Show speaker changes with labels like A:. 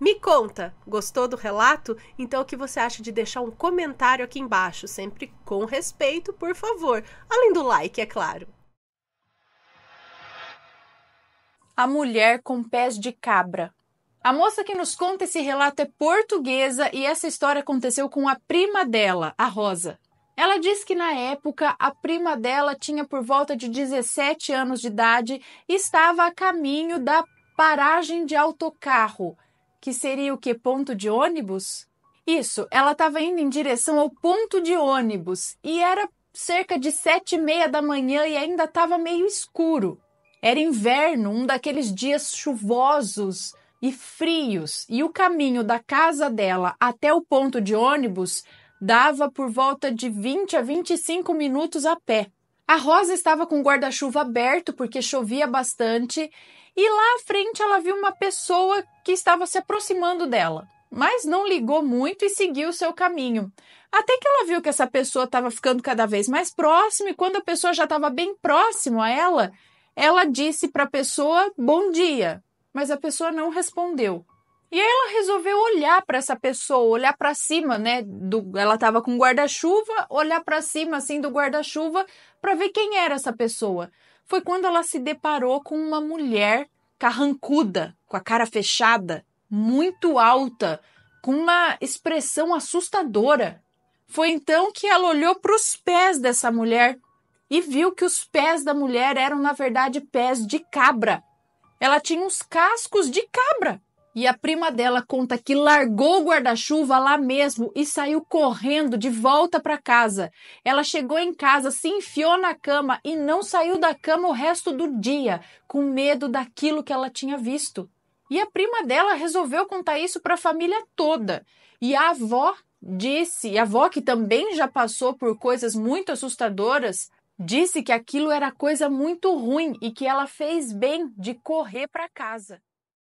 A: Me conta, gostou do relato? Então o que você acha de deixar um comentário aqui embaixo, sempre com respeito, por favor, além do like, é claro. A mulher com pés de cabra. A moça que nos conta esse relato é portuguesa e essa história aconteceu com a prima dela, a Rosa. Ela diz que na época a prima dela tinha por volta de 17 anos de idade e estava a caminho da paragem de autocarro que seria o que? Ponto de ônibus? Isso, ela estava indo em direção ao ponto de ônibus e era cerca de sete e meia da manhã e ainda estava meio escuro. Era inverno, um daqueles dias chuvosos e frios, e o caminho da casa dela até o ponto de ônibus dava por volta de 20 a 25 minutos a pé. A Rosa estava com o guarda-chuva aberto porque chovia bastante e lá à frente ela viu uma pessoa que estava se aproximando dela, mas não ligou muito e seguiu seu caminho. Até que ela viu que essa pessoa estava ficando cada vez mais próxima e quando a pessoa já estava bem próximo a ela, ela disse para a pessoa bom dia, mas a pessoa não respondeu. E aí ela resolveu olhar para essa pessoa, olhar para cima, né? Do, ela estava com guarda-chuva, olhar para cima assim do guarda-chuva para ver quem era essa pessoa. Foi quando ela se deparou com uma mulher carrancuda, com a cara fechada, muito alta, com uma expressão assustadora. Foi então que ela olhou para os pés dessa mulher e viu que os pés da mulher eram na verdade pés de cabra. Ela tinha uns cascos de cabra e a prima dela conta que largou o guarda-chuva lá mesmo e saiu correndo de volta para casa. Ela chegou em casa, se enfiou na cama e não saiu da cama o resto do dia, com medo daquilo que ela tinha visto. E a prima dela resolveu contar isso para a família toda. E a avó disse, a avó que também já passou por coisas muito assustadoras, disse que aquilo era coisa muito ruim e que ela fez bem de correr para casa.